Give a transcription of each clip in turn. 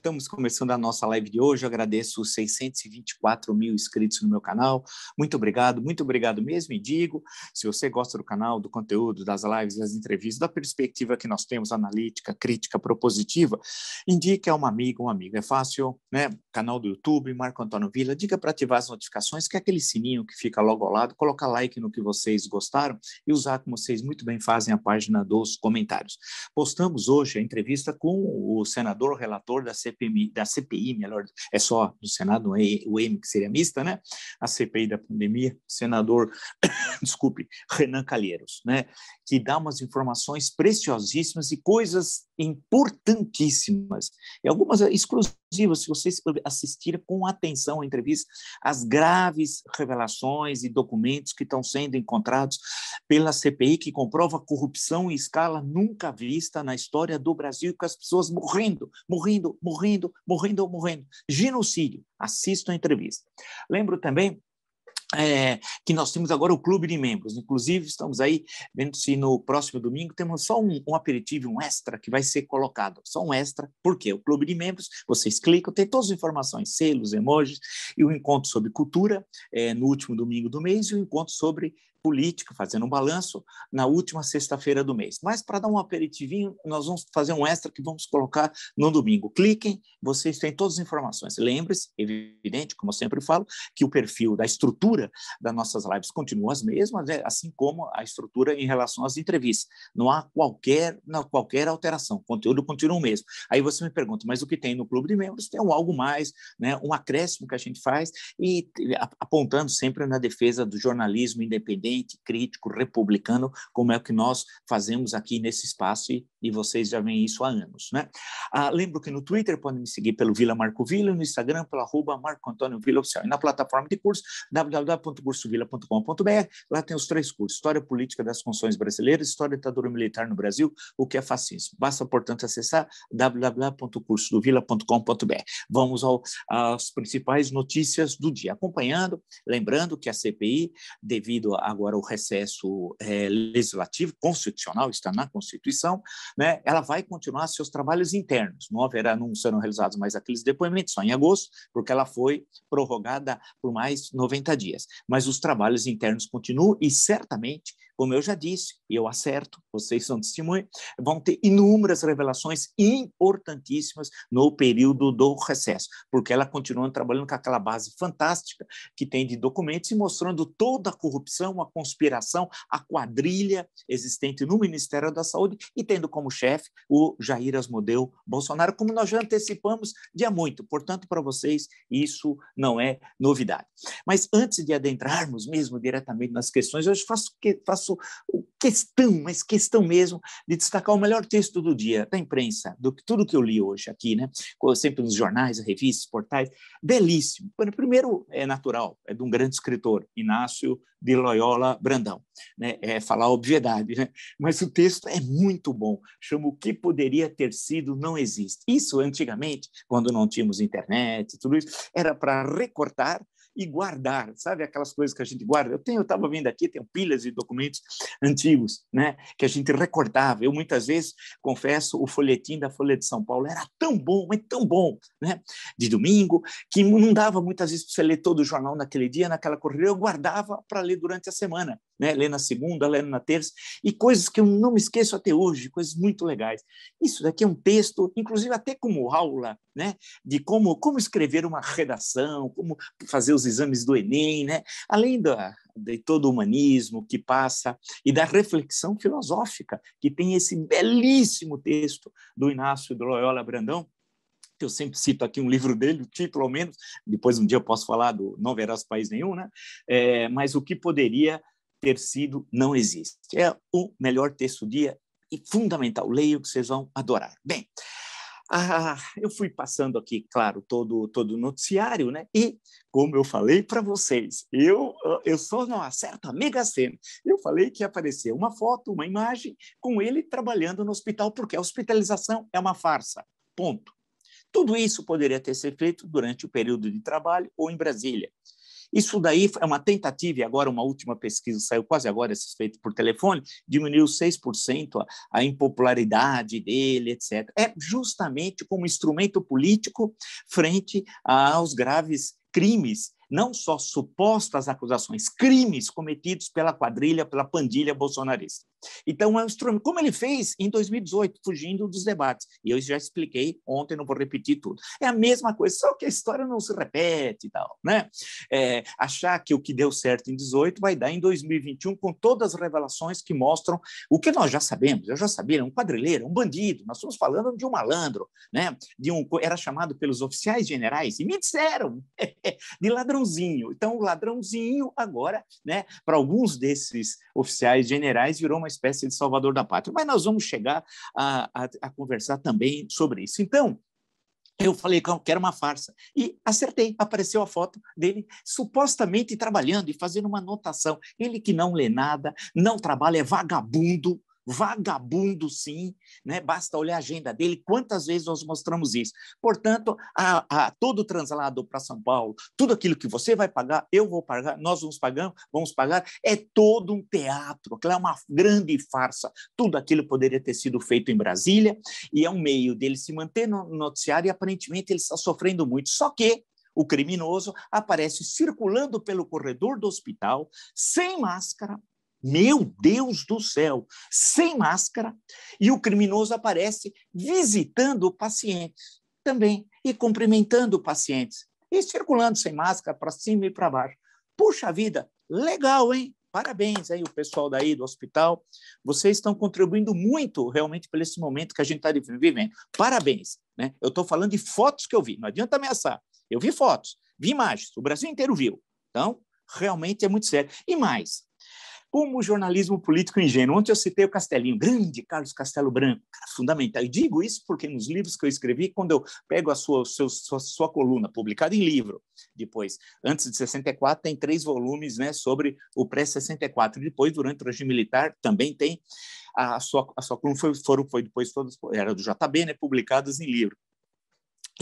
Estamos começando a nossa live de hoje. Eu agradeço os 624 mil inscritos no meu canal. Muito obrigado, muito obrigado mesmo. E digo: se você gosta do canal, do conteúdo, das lives, das entrevistas, da perspectiva que nós temos, analítica, crítica, propositiva, indique a um amigo, um amigo. É fácil, né? Canal do YouTube, Marco Antônio Vila. Diga para ativar as notificações, que é aquele sininho que fica logo ao lado. Colocar like no que vocês gostaram e usar, como vocês muito bem fazem, a página dos comentários. Postamos hoje a entrevista com o senador relator da CPI da CPI, melhor, é só do Senado, não é o M que seria mista, né? A CPI da pandemia, senador, desculpe, Renan Calheiros, né? Que dá umas informações preciosíssimas e coisas importantíssimas, e algumas exclusivas, se vocês assistirem com atenção à entrevista, as graves revelações e documentos que estão sendo encontrados pela CPI, que comprova corrupção em escala nunca vista na história do Brasil, com as pessoas morrendo, morrendo, morrendo, morrendo, morrendo. Genocídio. Assistam a entrevista. Lembro também é, que nós temos agora o clube de membros. Inclusive, estamos aí vendo se no próximo domingo temos só um, um, aperitivo, um extra que vai ser colocado. Só um extra, porque o clube de membros, vocês clicam, tem todas as informações, selos, emojis, e o encontro sobre cultura é, no último domingo do mês, e o encontro sobre política, fazendo um balanço na última sexta-feira do mês. Mas para dar um aperitivinho, nós vamos fazer um extra que vamos colocar no domingo. Cliquem, vocês têm todas as informações. Lembre-se, evidente, como eu sempre falo, que o perfil da estrutura das nossas lives continua as mesmas, né? assim como a estrutura em relação às entrevistas. Não há qualquer, não, qualquer alteração, o conteúdo continua o mesmo. Aí você me pergunta, mas o que tem no clube de membros tem um algo mais, né, um acréscimo que a gente faz e apontando sempre na defesa do jornalismo independente independente, crítico, republicano, como é que nós fazemos aqui nesse espaço e e vocês já veem isso há anos, né? Ah, lembro que no Twitter podem me seguir pelo Vila Marco Vila, no Instagram pelo arroba Marco Antônio Vila Oficial, e na plataforma de curso www.cursovila.com.br, lá tem os três cursos, História Política das Funções Brasileiras, História da Ditadura Militar no Brasil, o que é fascismo. Basta, portanto, acessar www.cursodovila.com.br. Vamos ao, às principais notícias do dia, acompanhando, lembrando que a CPI, devido agora ao recesso é, legislativo, constitucional, está na Constituição, né, ela vai continuar seus trabalhos internos. Não haverá, não serão realizados mais aqueles depoimentos só em agosto, porque ela foi prorrogada por mais 90 dias. Mas os trabalhos internos continuam e certamente, como eu já disse, e eu acerto, vocês são testemunhas, vão ter inúmeras revelações importantíssimas no período do recesso, porque ela continua trabalhando com aquela base fantástica que tem de documentos e mostrando toda a corrupção, a conspiração, a quadrilha existente no Ministério da Saúde e tendo como como chefe o Jair Asmodeu Bolsonaro, como nós já antecipamos há muito. Portanto, para vocês, isso não é novidade. Mas antes de adentrarmos mesmo diretamente nas questões, eu faço, faço questão, mas questão mesmo, de destacar o melhor texto do dia da imprensa, do que tudo que eu li hoje aqui, né? sempre nos jornais, revistas, portais, belíssimo. Primeiro, é natural, é de um grande escritor, Inácio de Loyola Brandão né, é falar obviedade, né? mas o texto é muito bom. Chama O que poderia ter sido não existe. Isso antigamente, quando não tínhamos internet, tudo isso, era para recortar e guardar, sabe aquelas coisas que a gente guarda? Eu tenho, eu estava vendo aqui, tenho pilhas de documentos antigos, né, que a gente recortava. Eu muitas vezes, confesso, o folhetim da Folha de São Paulo era tão bom, mas tão bom, né, de domingo, que não dava muitas vezes para você ler todo o jornal naquele dia, naquela correria, eu guardava para ler durante a semana né? na segunda, ler na terça, e coisas que eu não me esqueço até hoje, coisas muito legais. Isso daqui é um texto, inclusive até como aula, né? de como, como escrever uma redação, como fazer os exames do Enem, né? além da, de todo o humanismo que passa e da reflexão filosófica, que tem esse belíssimo texto do Inácio de Loyola Brandão, que eu sempre cito aqui um livro dele, o título ao menos, depois um dia eu posso falar do Não Verás País Nenhum, né? É, mas o que poderia ter sido não existe. É o melhor texto do dia e fundamental. Leio que vocês vão adorar. Bem, ah, eu fui passando aqui, claro, todo todo o noticiário, né? E como eu falei para vocês, eu ah, eu sou não acerto a mega cena. Eu falei que apareceu uma foto, uma imagem com ele trabalhando no hospital, porque a hospitalização é uma farsa. Ponto. Tudo isso poderia ter sido feito durante o período de trabalho ou em Brasília. Isso daí é uma tentativa, e agora uma última pesquisa saiu quase agora, essa feita por telefone, diminuiu 6% a, a impopularidade dele, etc. É justamente como instrumento político frente aos graves crimes não só supostas acusações, crimes cometidos pela quadrilha, pela pandilha bolsonarista. Então, é um instrumento, como ele fez em 2018, fugindo dos debates, e eu já expliquei ontem, não vou repetir tudo. É a mesma coisa, só que a história não se repete e tal, né? É, achar que o que deu certo em 2018 vai dar em 2021 com todas as revelações que mostram o que nós já sabemos. Eu já sabia, um quadrilheiro, um bandido. Nós estamos falando de um malandro, né? De um era chamado pelos oficiais generais e me disseram de ladrãozinho. Então, o ladrãozinho agora, né? Para alguns desses oficiais generais virou uma espécie de salvador da pátria. Mas nós vamos chegar a, a, a conversar também sobre isso. Então, eu falei que era uma farsa. E acertei, apareceu a foto dele supostamente trabalhando e fazendo uma anotação. Ele que não lê nada, não trabalha, é vagabundo, vagabundo, sim, né? basta olhar a agenda dele, quantas vezes nós mostramos isso. Portanto, a, a todo translado para São Paulo, tudo aquilo que você vai pagar, eu vou pagar, nós vamos pagar, vamos pagar, é todo um teatro, é uma grande farsa. Tudo aquilo poderia ter sido feito em Brasília, e é um meio dele se manter no noticiário, e aparentemente ele está sofrendo muito. Só que o criminoso aparece circulando pelo corredor do hospital, sem máscara, meu Deus do céu! Sem máscara, e o criminoso aparece visitando pacientes também e cumprimentando pacientes e circulando sem máscara para cima e para baixo. Puxa vida, legal, hein? Parabéns aí o pessoal daí do hospital. Vocês estão contribuindo muito realmente para esse momento que a gente está vivendo. Parabéns. Né? Eu estou falando de fotos que eu vi. Não adianta ameaçar. Eu vi fotos, vi imagens. O Brasil inteiro viu. Então, realmente é muito sério. E mais, como o jornalismo político ingênuo. Ontem eu citei o Castelinho, grande Carlos Castelo Branco, cara, fundamental. E digo isso porque nos livros que eu escrevi, quando eu pego a sua, seu, sua, sua, coluna, publicada em livro, depois, antes de 64, tem três volumes né, sobre o pré-64. Depois, durante o regime militar, também tem. A sua, a sua coluna foi, foram, foi depois, todas, era do JB, né, publicadas em livro.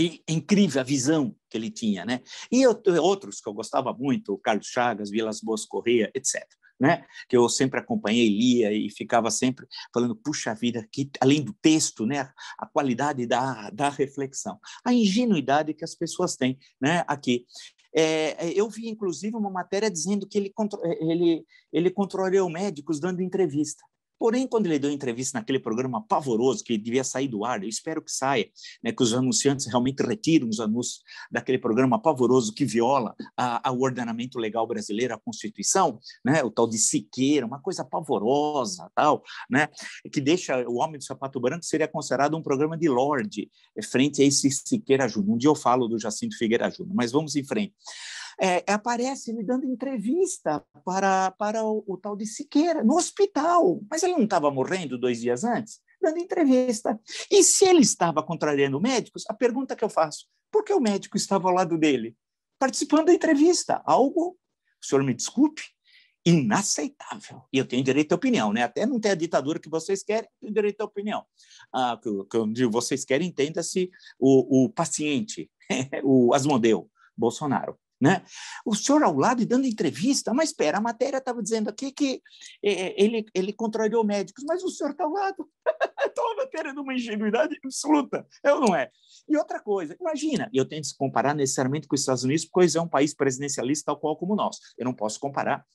E é incrível a visão que ele tinha, né? E outros que eu gostava muito, Carlos Chagas, Vilas Boas Correia, etc né? que eu sempre acompanhei, lia e ficava sempre falando, puxa vida, que, além do texto, né? a qualidade da, da reflexão, a ingenuidade que as pessoas têm né? aqui. É, é eu vi, inclusive, uma matéria dizendo que ele, é, ele, ele controlou médicos dando entrevista. Porém, quando ele deu entrevista naquele programa pavoroso que devia sair do ar, eu espero que saia, né, que os anunciantes realmente retirem os anúncios daquele programa pavoroso que viola a, a ordenamento legal brasileiro, a Constituição, né, o tal de Siqueira, uma coisa pavorosa, tal, né, que deixa o Homem do Sapato Branco seria considerado um programa de Lorde é, frente a esse Siqueira Júnior. Um dia eu falo do Jacinto Figueira Júnior, mas vamos em frente é, aparece me dando entrevista para, para o, o tal de Siqueira, no hospital. Mas ele não estava morrendo dois dias antes? Dando entrevista. E se ele estava contrariando médicos, a pergunta que eu faço, por que o médico estava ao lado dele? Participando da entrevista. Algo, o senhor me desculpe, inaceitável. E eu tenho direito à opinião, né? Até não ter a ditadura que vocês querem, eu tenho direito à opinião. Ah, que, que eu digo, vocês querem, entenda-se o, o paciente, o Asmodeu Bolsonaro. Né? O senhor ao lado e dando entrevista, mas espera, a matéria estava dizendo aqui que é, é, ele, ele contrariou médicos, mas o senhor está ao lado. então a matéria é de uma ingenuidade absoluta, é ou não é? E outra coisa, imagina, eu tenho que comparar necessariamente com os Estados Unidos, pois é um país presidencialista tal qual como o nosso. Eu não posso comparar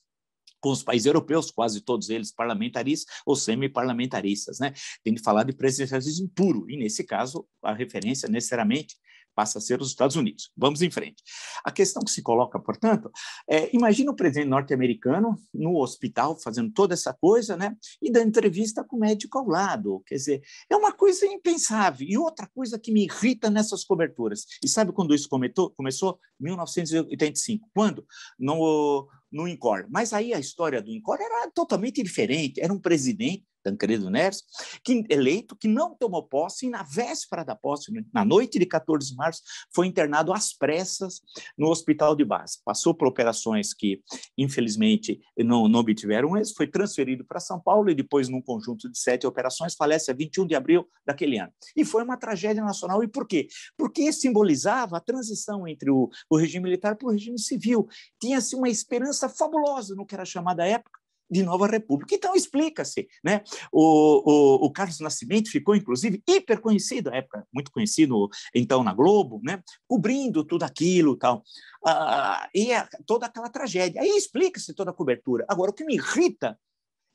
com os países europeus, quase todos eles parlamentaristas ou semi-parlamentaristas, né? Tem de falar de presidencialismo puro, e nesse caso, a referência necessariamente passa a ser os Estados Unidos. Vamos em frente. A questão que se coloca, portanto, é: imagina o presidente norte-americano no hospital fazendo toda essa coisa, né? E dando entrevista com o médico ao lado. Quer dizer, é uma coisa impensável. E outra coisa que me irrita nessas coberturas. E sabe quando isso cometou, começou? 1985. Quando? No, no INCOR. Mas aí a história do INCOR era totalmente diferente. Era um presidente Tancredo Neres, que, eleito, que não tomou posse e, na véspera da posse, na noite de 14 de março, foi internado às pressas no hospital de base. Passou por operações que, infelizmente, não, não obtiveram êxito, foi transferido para São Paulo e depois, num conjunto de sete operações, falece a 21 de abril daquele ano. E foi uma tragédia nacional. E por quê? Porque simbolizava a transição entre o, o regime militar para o regime civil. Tinha-se uma esperança fabulosa no que era chamada época de Nova República. Então, explica-se. Né? O, o, o, Carlos Nascimento ficou, inclusive, hiper conhecido, época, muito conhecido, então, na Globo, né? cobrindo tudo aquilo tal. Ah, e a, é toda aquela tragédia. Aí explica-se toda a cobertura. Agora, o que me irrita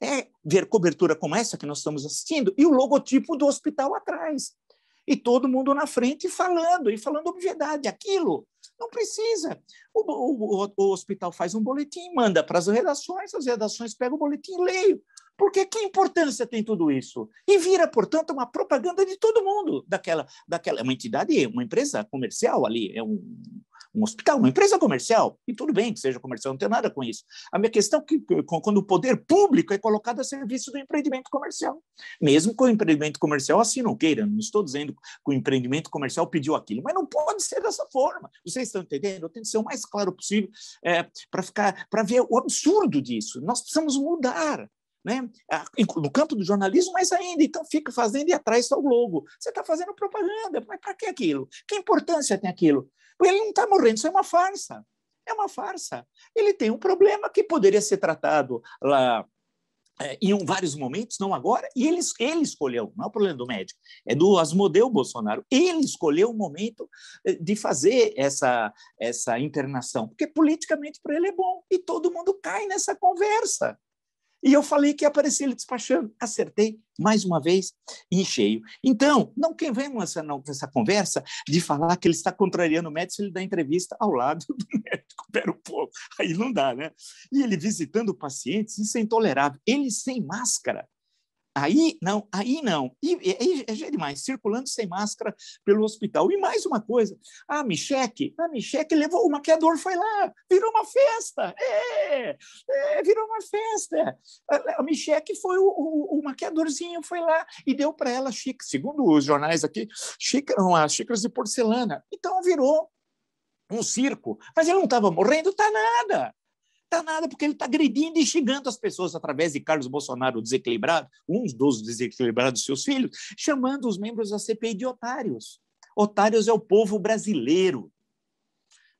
é ver cobertura como essa que nós estamos assistindo e o logotipo do hospital atrás e todo mundo na frente falando, e falando obviedade, aquilo. Não precisa. O, o, o, hospital faz um boletim, manda para as redações, as redações pegam o boletim e leio. Porque que importância tem tudo isso? E vira, portanto, uma propaganda de todo mundo daquela, daquela é uma entidade, uma empresa comercial ali, é um, um hospital, uma empresa comercial, e tudo bem que seja comercial, não tem nada com isso. A minha questão é que quando o poder público é colocado a serviço do empreendimento comercial, mesmo que o empreendimento comercial assim não queira, não estou dizendo que o empreendimento comercial pediu aquilo, mas não pode ser dessa forma. Vocês estão entendendo? Eu tento ser o mais claro possível é, para ficar, para ver o absurdo disso. Nós precisamos mudar né? Ah, no campo do jornalismo, mas ainda, então fica fazendo e atrás só o logo. Você está fazendo propaganda, mas para que aquilo? Que importância tem aquilo? Porque ele não está morrendo, isso é uma farsa. É uma farsa. Ele tem um problema que poderia ser tratado lá é, em um, vários momentos, não agora, e ele, ele escolheu, não é o problema do médico, é do Asmodeu Bolsonaro, ele escolheu o momento eh, de fazer essa, essa internação, porque politicamente para ele é bom, e todo mundo cai nessa conversa. E eu falei que ia aparecer ele despachando. Acertei mais uma vez em cheio. Então, não quem vem essa, não, essa conversa de falar que ele está contrariando o médico se ele dá entrevista ao lado do médico. Pera um pouco, aí não dá, né? E ele visitando pacientes, isso é intolerável. Ele sem máscara, Aí não, aí não. E, é, é demais, circulando sem máscara pelo hospital. E mais uma coisa, a Micheque, a Micheque levou, o maquiador foi lá, virou uma festa, é, é virou uma festa. A, a Micheque foi, o, o, o, maquiadorzinho foi lá e deu para ela, chique. segundo os jornais aqui, xícara, as xícaras de porcelana. Então virou um circo. Mas ele não estava morrendo, tá nada tá nada, porque ele está agredindo e xingando as pessoas através de Carlos Bolsonaro desequilibrado, um dos desequilibrados seus filhos, chamando os membros da CPI de otários. Otários é o povo brasileiro.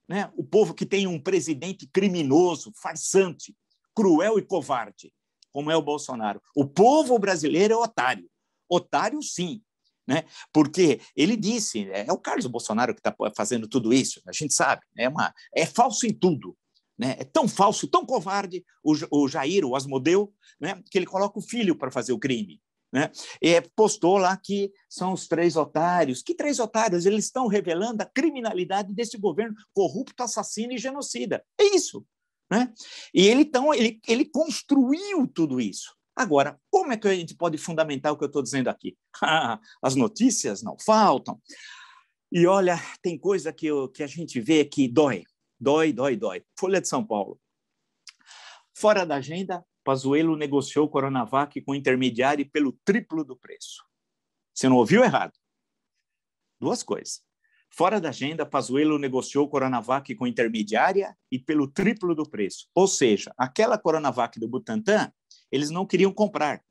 Né? O povo que tem um presidente criminoso, farsante, cruel e covarde, como é o Bolsonaro. O povo brasileiro é otário. Otário, sim, né? porque ele disse, é, é o Carlos Bolsonaro que está fazendo tudo isso, a gente sabe, né? é, uma, é falso em tudo, né? É tão falso, tão covarde o, o Jair, o Asmodeu, né? que ele coloca o filho para fazer o crime. Né? E postou lá que são os três otários. Que três otários? Eles estão revelando a criminalidade desse governo corrupto, assassino e genocida. É isso. Né? E ele, então, ele, ele construiu tudo isso. Agora, como é que a gente pode fundamentar o que eu estou dizendo aqui? Ah, as notícias não faltam. E olha, tem coisa que, eu, que a gente vê que dói. Dói, dói, dói. Folha de São Paulo. Fora da agenda, Pazuello negociou Coronavac com intermediário pelo triplo do preço. Você não ouviu errado. Duas coisas. Fora da agenda, Pazuello negociou Coronavac com intermediária e pelo triplo do preço. Ou seja, aquela Coronavac do Butantan, eles não queriam comprar.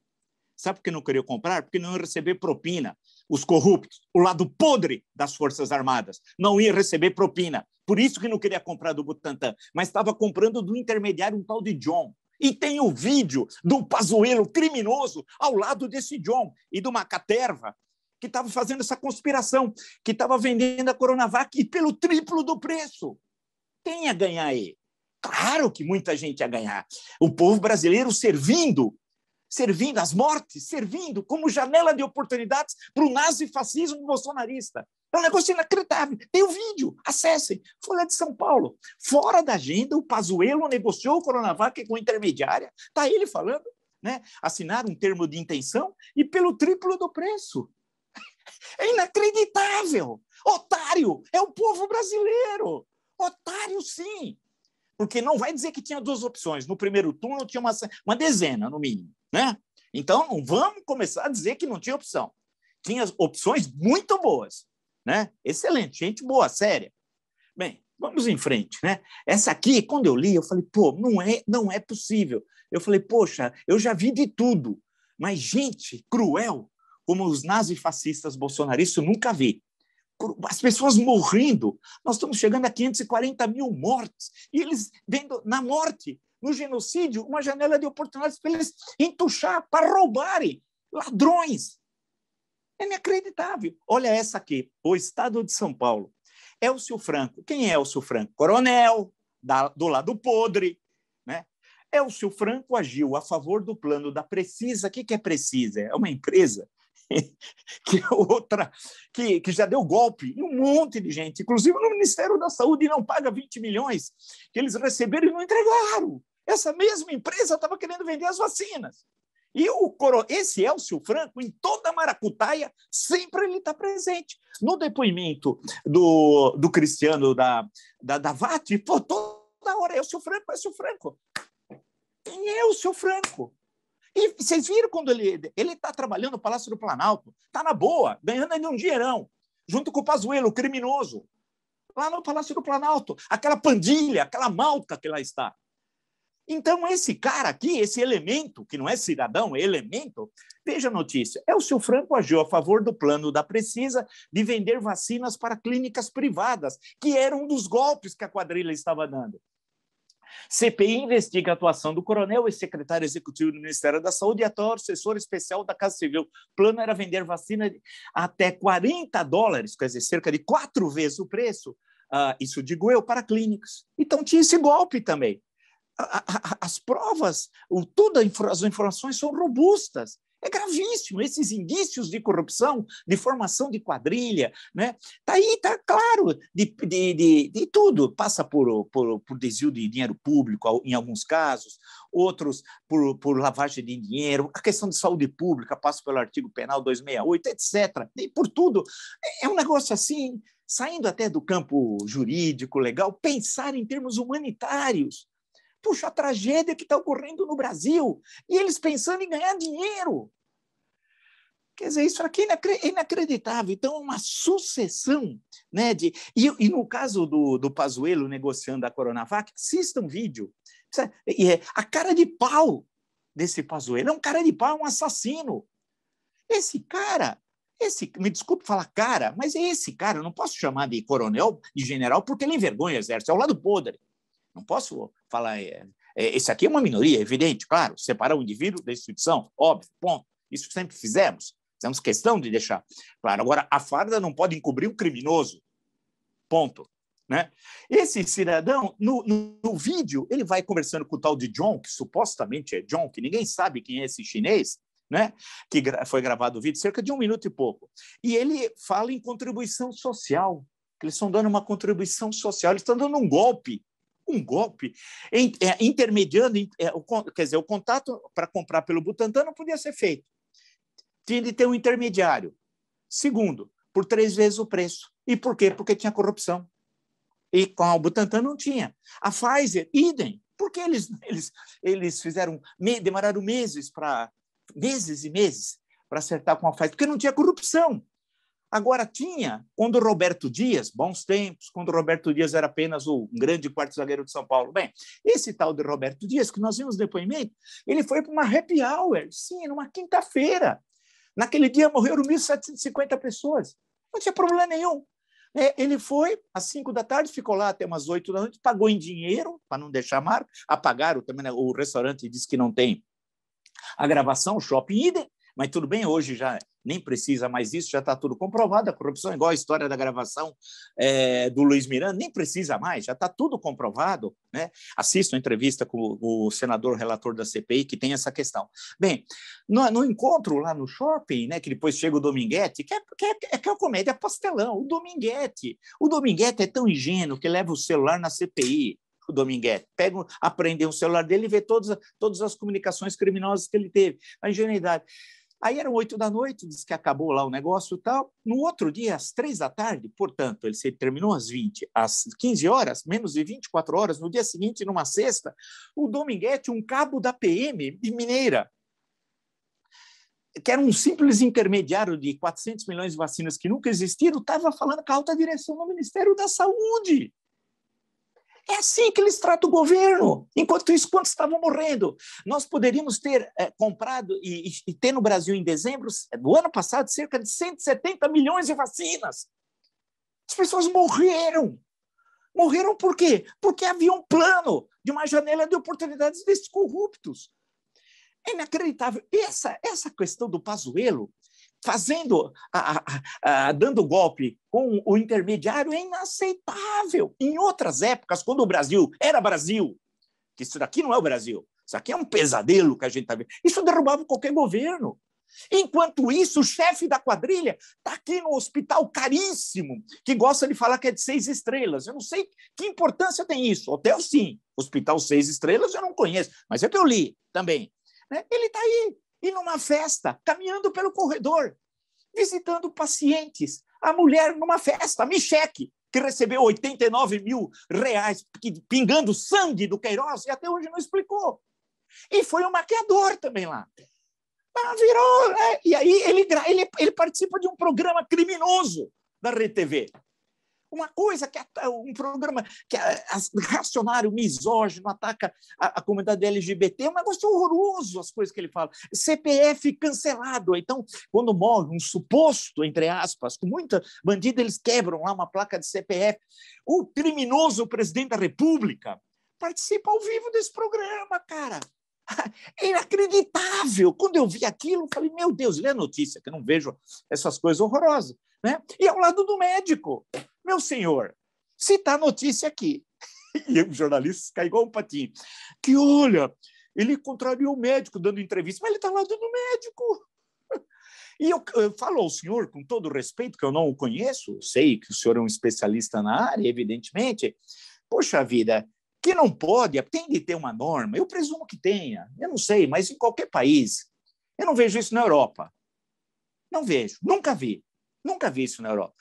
Sabe por que não queriam comprar? Porque não iam receber propina os corruptos, o lado podre das Forças Armadas. Não ia receber propina. Por isso que não queria comprar do Butantan, mas estava comprando do intermediário um tal de John. E tem o vídeo do Pazuelo criminoso ao lado desse John e do Macaterva, que estava fazendo essa conspiração, que estava vendendo a Coronavac e pelo triplo do preço. Quem ia ganhar aí. Claro que muita gente ia ganhar. O povo brasileiro servindo servindo às mortes, servindo como janela de oportunidades para o nazifascismo bolsonarista. É um negócio inacreditável. Tem o um vídeo, acessem. Folha de São Paulo. Fora da agenda, o Pazuello negociou o Coronavac com intermediária. Está ele falando, né? Assinar um termo de intenção e pelo triplo do preço. É inacreditável. Otário é o povo brasileiro. Otário, sim. Porque não vai dizer que tinha duas opções. No primeiro turno tinha uma, uma dezena, no mínimo né? Então, não vamos começar a dizer que não tinha opção. Tinha opções muito boas, né? Excelente, gente boa, séria. Bem, vamos em frente, né? Essa aqui, quando eu li, eu falei, pô, não é, não é possível. Eu falei, poxa, eu já vi de tudo, mas gente cruel como os nazifascistas bolsonaristas eu nunca vi. As pessoas morrendo, nós estamos chegando a 540 mil mortes, e eles vendo na morte no genocídio uma janela de oportunidades para eles entuchar, para roubarem. Ladrões! É inacreditável. Olha essa aqui, o Estado de São Paulo. Elcio Franco. Quem é Elcio Franco? Coronel, da, do lado podre. Né? Elcio Franco agiu a favor do plano da Precisa. O que, que é Precisa? É uma empresa que é outra, que, que já deu golpe em um monte de gente, inclusive no Ministério da Saúde, e não paga 20 milhões que eles receberam e não entregaram. Essa mesma empresa estava querendo vender as vacinas. E o coro... esse Elcio Franco, em toda maracutaia, sempre ele está presente. No depoimento do, do Cristiano da, da, da VAT, pô, toda hora, é o seu Franco, é o seu Franco. Quem é o seu Franco? E vocês viram quando ele ele está trabalhando no Palácio do Planalto, está na boa, ganhando ainda um dinheirão, junto com o Pazuello, o criminoso, lá no Palácio do Planalto, aquela pandilha, aquela malta que lá está. Então, esse cara aqui, esse elemento, que não é cidadão, é elemento, veja a notícia: é o seu Franco agiu a favor do plano da Precisa de vender vacinas para clínicas privadas, que era um dos golpes que a quadrilha estava dando. CPI investiga a atuação do coronel e secretário executivo do Ministério da Saúde e ator assessor especial da Casa Civil. O plano era vender vacina até 40 dólares, quer dizer, cerca de quatro vezes o preço, uh, isso digo eu, para clínicas. Então tinha esse golpe também. as provas, o, tudo, as informações são robustas. É gravíssimo esses indícios de corrupção, de formação de quadrilha, né? Tá aí, tá claro, de, de, de, de tudo passa por, por, por, desvio de dinheiro público em alguns casos, outros por, por lavagem de dinheiro, a questão de saúde pública passa pelo artigo penal 268, etc. E por tudo é, é um negócio assim, saindo até do campo jurídico legal, pensar em termos humanitários puxa, a tragédia que está ocorrendo no Brasil, e eles pensando em ganhar dinheiro. Quer dizer, isso aqui é, é inacreditável. Então, é uma sucessão. Né, de, e, e no caso do, do Pazuello negociando a Coronavac, assista um vídeo. É, é, a cara de pau desse Pazuello é um cara de pau, é um assassino. Esse cara, esse, me desculpe falar cara, mas é esse cara, eu não posso chamar de coronel, de general, porque ele envergonha o exército, é o lado podre. Não posso falar. É, é, esse aqui é uma minoria, evidente, claro. Separar o indivíduo da instituição, óbvio, ponto. Isso sempre fizemos. Fizemos questão de deixar claro. Agora, a farda não pode encobrir o criminoso. Ponto. Né? Esse cidadão, no, no, no, vídeo, ele vai conversando com o tal de John, que supostamente é John, que ninguém sabe quem é esse chinês, né? que gra foi gravado o vídeo, cerca de um minuto e pouco. E ele fala em contribuição social, que eles estão dando uma contribuição social, eles estão dando um golpe um golpe, em, é, intermediando, é, o, quer dizer, o contato para comprar pelo Butantan não podia ser feito. Tinha de ter um intermediário. Segundo, por três vezes o preço. E por quê? Porque tinha corrupção. E com o Butantan não tinha. A Pfizer, idem. Porque eles, eles, eles fizeram, demoraram meses para meses e meses para acertar com a Pfizer, porque não tinha corrupção. Agora tinha, quando Roberto Dias, bons tempos, quando Roberto Dias era apenas um grande quarto zagueiro de São Paulo. Bem, esse tal de Roberto Dias, que nós vimos depoimento, ele foi para uma happy hour, sim, numa quinta-feira. Naquele dia morreram 1.750 pessoas. Não tinha problema nenhum. É, ele foi às 5 da tarde, ficou lá até umas 8 da noite, pagou em dinheiro, para não deixar marca. Apagaram também, né? o restaurante disse que não tem a gravação, o shopping idem, mas tudo bem, hoje já nem precisa mais isso, já está tudo comprovado. A corrupção, é igual a história da gravação é, do Luiz Miranda, nem precisa mais, já está tudo comprovado. Né? assista a entrevista com o senador relator da CPI, que tem essa questão. Bem, no, no encontro lá no shopping, né, que depois chega o Dominguete, que é, que é, é que é uma comédia pastelão, o Dominguete. O Dominguete é tão ingênuo que leva o celular na CPI o Dominguete. Pega, aprende um celular dele e vê todas, todas as comunicações criminosas que ele teve. A ingenuidade. Aí eram oito da noite, diz que acabou lá o negócio e tal. No outro dia, às três da tarde, portanto, ele se terminou às 20, às 15 horas, menos de 24 horas, no dia seguinte, numa sexta, o Dominguete, um cabo da PM de Mineira, que era um simples intermediário de 400 milhões de vacinas que nunca existiram, estava falando com a alta direção do Ministério da Saúde. É assim que eles tratam o governo. Enquanto isso, quantos estavam morrendo? Nós poderíamos ter é, comprado e, e, ter no Brasil em dezembro eh, do ano passado cerca de 170 milhões de vacinas. As pessoas morreram. Morreram por quê? Porque havia um plano de uma janela de oportunidades desses corruptos. É inacreditável. Essa, essa questão do Pazuelo fazendo, a, a, a, dando golpe com o intermediário é inaceitável. Em outras épocas, quando o Brasil era Brasil, que isso daqui não é o Brasil, isso aqui é um pesadelo que a gente está vendo, isso derrubava qualquer governo. Enquanto isso, o chefe da quadrilha está aqui no hospital caríssimo, que gosta de falar que é de seis estrelas. Eu não sei que importância tem isso. Hotel, sim. Hospital seis estrelas eu não conheço, mas é que eu li também. Né? Ele está aí, e numa festa, caminhando pelo corredor, visitando pacientes, a mulher numa festa, me cheque, que recebeu 89 mil reais pingando sangue do Queiroz e até hoje não explicou. E foi um maquiador também lá. Ah, virou. É, e aí ele, ele, ele participa de um programa criminoso da RedeTV. Uma coisa que um programa que é eh, racionário, misógino, ataca a, a comunidade LGBT, é um negócio horroroso as coisas que ele fala. CPF cancelado. Então, quando morre um suposto, entre aspas, com muita bandida, eles quebram lá uma placa de CPF. O criminoso presidente da República participa ao vivo desse programa, cara. É inacreditável. Quando eu vi aquilo, eu falei, meu Deus, lê a notícia, que eu não vejo essas coisas horrorosas. Né? E ao é lado do médico. Meu senhor, cita tá a notícia aqui. E o jornalista cai igual um patinho. Que olha, ele contrariou o médico dando entrevista, mas ele está lá dando médico. E eu, eu, falo ao senhor, com todo respeito, que eu não o conheço, sei que o senhor é um especialista na área, evidentemente. Poxa vida, que não pode, tem de ter uma norma, eu presumo que tenha, eu não sei, mas em qualquer país. Eu não vejo isso na Europa. Não vejo, nunca vi, nunca vi isso na Europa.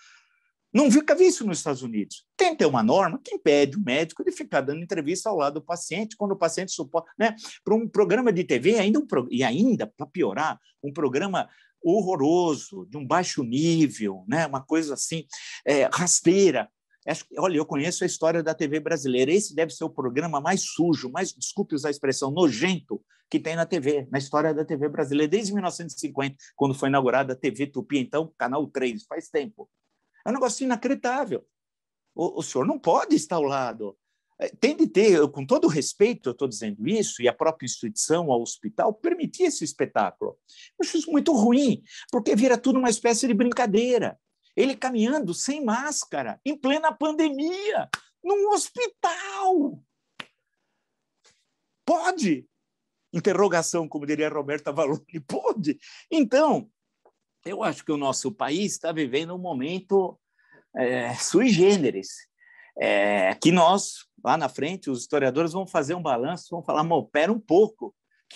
Não fica visto nos Estados Unidos. Tem que ter uma norma que impede o médico de ficar dando entrevista ao lado do paciente, quando o paciente suporta. Né? Para um programa de TV, ainda um pro... e ainda, para piorar, um programa horroroso, de um baixo nível, né? uma coisa assim, é, rasteira. olha, eu conheço a história da TV brasileira. Esse deve ser o programa mais sujo, mais, desculpe usar a expressão, nojento que tem na TV, na história da TV brasileira, desde 1950, quando foi inaugurada a TV Tupi, então, Canal 3, faz tempo. É um negócio inacreditável. O, o senhor não pode estar ao lado. É, tem de ter, com todo respeito, eu estou dizendo isso, e a própria instituição, o hospital, permitir esse espetáculo. Eu acho isso muito ruim, porque vira tudo uma espécie de brincadeira. Ele caminhando sem máscara, em plena pandemia, num hospital. Pode? Interrogação, como diria Roberta Valone, pode? Então, eu acho que o nosso país está vivendo um momento é, sui generis, é, que nós, lá na frente, os historiadores vão fazer um balanço, vão falar, pera um pouco, o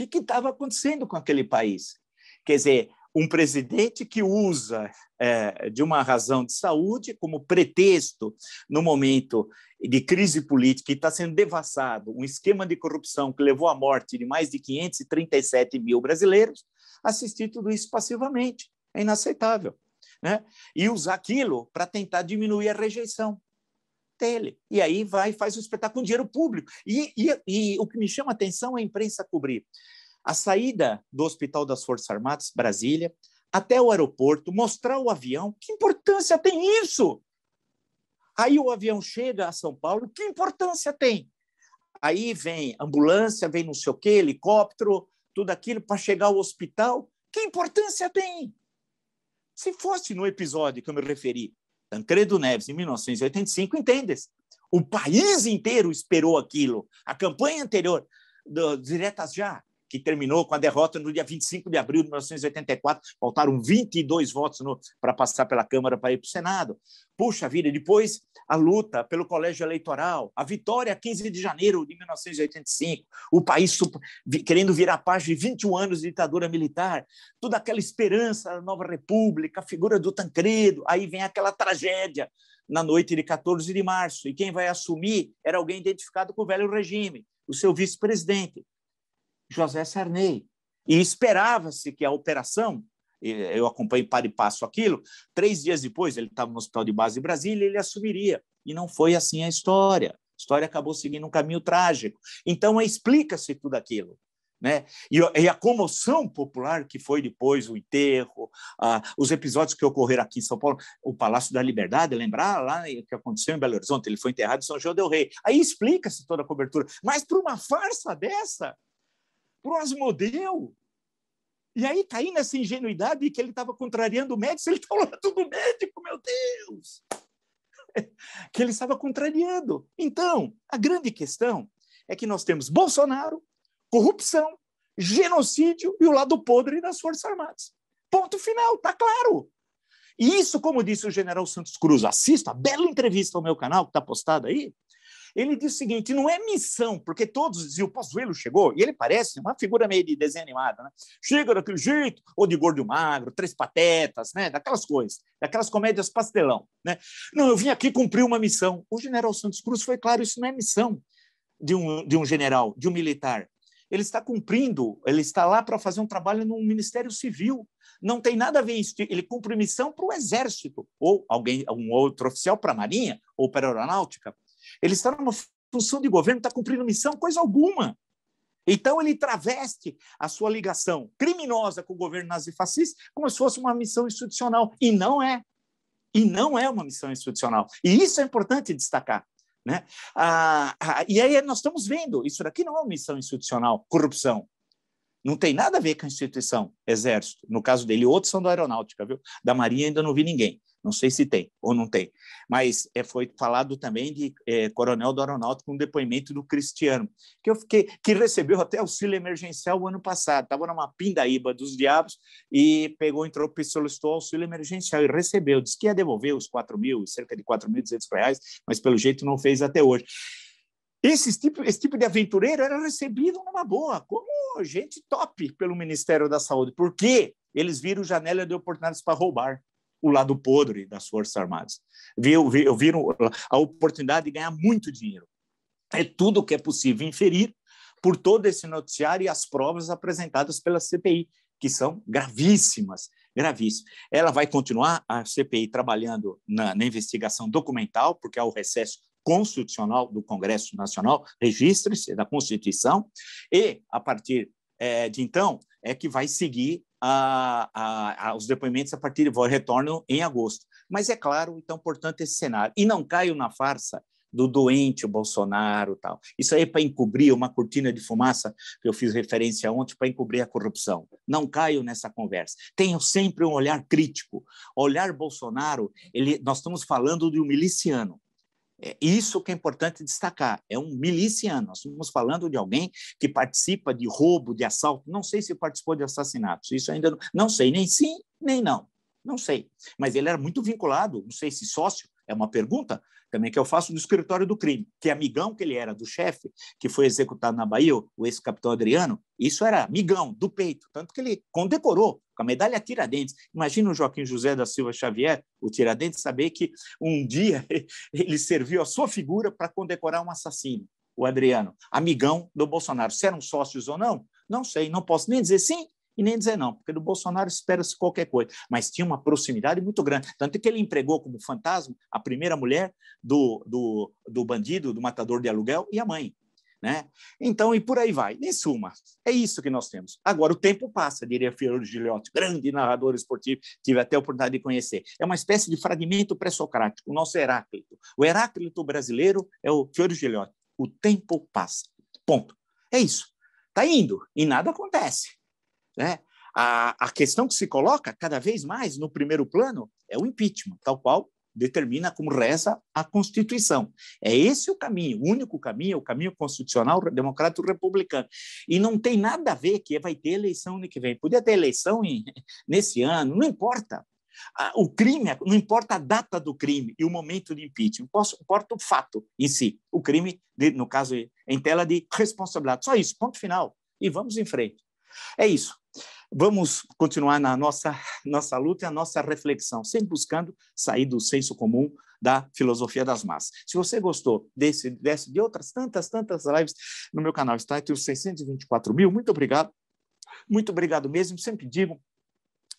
que estava acontecendo com aquele país? Quer dizer, um presidente que usa é, de uma razão de saúde como pretexto no momento de crise política e está sendo devassado um esquema de corrupção que levou à morte de mais de 537 mil brasileiros, assistir tudo isso passivamente. É inaceitável. Né? E usar aquilo para tentar diminuir a rejeição dele. E aí vai e faz o espetáculo com dinheiro público. E, e, e o que me chama a atenção é a imprensa cobrir. A saída do Hospital das Forças Armadas, Brasília, até o aeroporto, mostrar o avião. Que importância tem isso? Aí o avião chega a São Paulo, que importância tem? Aí vem ambulância, vem não sei o quê, helicóptero, tudo aquilo para chegar ao hospital. Que importância tem? Se fosse no episódio que eu me referi, Tancredo Neves, em 1985, entende-se. O país inteiro esperou aquilo. A campanha anterior do Diretas Já que terminou com a derrota no dia 25 de abril de 1984. Faltaram 22 votos para passar pela Câmara para ir para o Senado. Puxa vida, depois a luta pelo colégio eleitoral, a vitória 15 de janeiro de 1985, o país querendo virar a página de 21 anos de ditadura militar, toda aquela esperança da nova república, a figura do Tancredo, aí vem aquela tragédia na noite de 14 de março, e quem vai assumir era alguém identificado com o velho regime, o seu vice-presidente, José Sarney. E esperava-se que a operação, eu acompanhei para e passo aquilo, três dias depois, ele estava no hospital de base em Brasília, ele assumiria. E não foi assim a história. A história acabou seguindo um caminho trágico. Então, explica-se tudo aquilo. Né? E, e, a comoção popular que foi depois o enterro, os episódios que ocorreram aqui em São Paulo, o Palácio da Liberdade, lembrar lá o que aconteceu em Belo Horizonte, ele foi enterrado em São João del Rei. Aí explica-se toda a cobertura, mas para uma farsa dessa, para o Asmodeu. E aí caí nessa ingenuidade que ele estava contrariando o médico, ele está é tudo do médico, meu Deus! que ele estava contrariando. Então, a grande questão é que nós temos Bolsonaro, corrupção, genocídio e o lado podre das Forças Armadas. Ponto final, tá claro. E isso, como disse o general Santos Cruz, assista, bela entrevista ao meu canal que está postada aí, ele diz o seguinte: não é missão, porque todos diziam, o Pazuello chegou, e ele parece uma figura meio de desenho animado, né? Chega daquele jeito, ou de gordo magro, três patetas, né? Daquelas coisas, daquelas comédias pastelão, né? Não, eu vim aqui cumprir uma missão. O general Santos Cruz foi claro, isso não é missão de um, de um general, de um militar. Ele está cumprindo, ele está lá para fazer um trabalho no Ministério Civil. Não tem nada a ver isso. Ele cumpre missão para o Exército, ou alguém, um outro oficial para a Marinha, ou para a Aeronáutica. Ele está numa função de governo, está cumprindo missão, coisa alguma. Então ele traveste a sua ligação criminosa com o governo nazifascista como se fosse uma missão institucional e não é. E não é uma missão institucional. E isso é importante destacar. Né? Ah, ah, e aí nós estamos vendo, isso daqui não é uma missão institucional, corrupção. Não tem nada a ver com a instituição, exército. No caso dele, outros são da aeronáutica, viu? Da marinha ainda não vi ninguém. Não sei se tem ou não tem. Mas é, foi falado também de é, coronel do aeronáutico com um depoimento do Cristiano, que eu fiquei, que recebeu até auxílio emergencial o ano passado. Estava numa pindaíba dos diabos e pegou, entrou, solicitou auxílio emergencial e recebeu. Disse que ia devolver os 4 mil, cerca de 4.200 reais, mas pelo jeito não fez até hoje. Esse tipo, esse tipo de aventureiro era recebido numa boa, como gente top pelo Ministério da Saúde, porque eles viram janela de oportunidades para roubar o lado podre das Forças Armadas. viu viram a oportunidade de ganhar muito dinheiro. É tudo o que é possível inferir por todo esse noticiário e as provas apresentadas pela CPI, que são gravíssimas, gravíssimas. Ela vai continuar, a CPI, trabalhando na, na investigação documental, porque há o recesso constitucional do Congresso Nacional, registre-se da Constituição, e, a partir é, de então, é que vai seguir a, a, a, os depoimentos a partir de retornam em agosto. Mas é claro, então, importante esse cenário. E não caio na farsa do doente o Bolsonaro tal. Isso aí é para encobrir uma cortina de fumaça que eu fiz referência ontem para encobrir a corrupção. Não caio nessa conversa. Tenho sempre um olhar crítico. Olhar Bolsonaro, ele, nós estamos falando de um miliciano. É isso que é importante destacar. É um miliciano. Nós estamos falando de alguém que participa de roubo, de assalto. Não sei se participou de assassinatos. Isso ainda não, não sei, nem sim, nem não. Não sei. Mas ele era muito vinculado, não sei se sócio é uma pergunta também que eu faço no escritório do crime. Que amigão que ele era do chefe, que foi executado na Bahia, o ex-capitão Adriano, isso era amigão do peito, tanto que ele condecorou com a medalha Tiradentes. Imagina o Joaquim José da Silva Xavier, o Tiradentes, saber que um dia ele serviu a sua figura para condecorar um assassino, o Adriano, amigão do Bolsonaro. Se eram sócios ou não, não sei, não posso nem dizer sim, e nem dizer não, porque do Bolsonaro espera-se qualquer coisa, mas tinha uma proximidade muito grande. Tanto que ele empregou como fantasma a primeira mulher do, do, do bandido, do matador de aluguel e a mãe. Né? Então, e por aí vai. Em suma, é isso que nós temos. Agora, o tempo passa, diria Fiorello Giliotti, grande narrador esportivo, tive até a oportunidade de conhecer. É uma espécie de fragmento pré-socrático, o nosso Heráclito. O Heráclito brasileiro é o Fiorello Giliotti. O tempo passa. Ponto. É isso. Está indo e nada acontece. Né? A, a questão que se coloca cada vez mais no primeiro plano é o impeachment, tal qual determina como reza a Constituição. É esse o caminho, o único caminho, é o caminho constitucional democrático republicano. E não tem nada a ver que vai ter eleição ano que vem. Podia ter eleição em, nesse ano, não importa. O crime, não importa a data do crime e o momento do impeachment, importa o fato em si. O crime, no caso, em tela de responsabilidade. Só isso, ponto final. E vamos em frente. É isso. Vamos continuar na nossa, nossa luta e a nossa reflexão, sempre buscando sair do senso comum da filosofia das massas. Se você gostou desse, desse de outras tantas, tantas lives no meu canal, está entre os 624 mil, muito obrigado. Muito obrigado mesmo, sempre digo,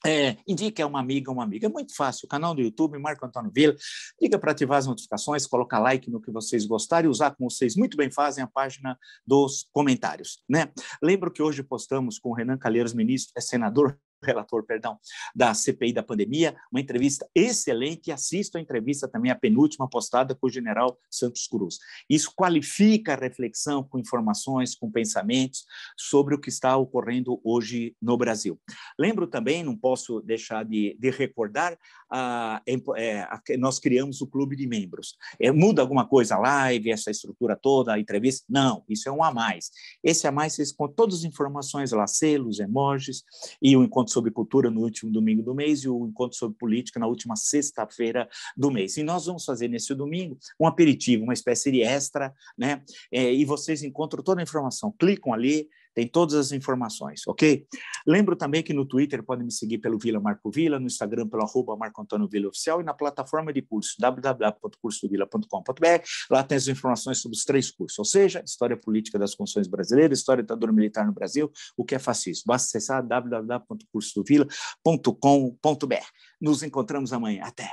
é, indique é uma amiga, uma amiga. É muito fácil. O canal do YouTube, Marco Antônio Vila. Liga para ativar as notificações, colocar like no que vocês gostarem, usar como vocês muito bem fazem a página dos comentários. Né? Lembro que hoje postamos com o Renan Calheiros, ministro, é senador relator, perdão, da CPI da pandemia, uma entrevista excelente, assisto a entrevista também, a penúltima postada com o general Santos Cruz. Isso qualifica a reflexão com informações, com pensamentos sobre o que está ocorrendo hoje no Brasil. Lembro também, não posso deixar de, de recordar, a, é, é, a, nós criamos o clube de membros. É, muda alguma coisa a live, essa estrutura toda, a entrevista? Não, isso é um a mais. Esse a mais, vocês com todas as informações lá, selos, emojis e o encontro encontro sobre cultura no último domingo do mês e o encontro sobre política na última sexta-feira do mês. E nós vamos fazer nesse domingo um aperitivo, uma espécie de extra, né? É, e vocês encontram toda a informação. Clicam ali tem todas as informações, ok? Lembro também que no Twitter podem me seguir pelo Vila Marco Vila, no Instagram pelo arroba Marco Antônio Vila Oficial e na plataforma de curso www.cursodovila.com.br. Lá tem as informações sobre os três cursos, ou seja, História Política das Constituições Brasileiras, História do Ditador Militar no Brasil, o que é fascismo. Basta acessar www.cursodovila.com.br. Nos encontramos amanhã. Até!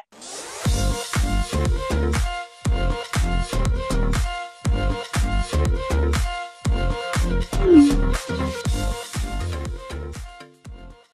Thank you. Thank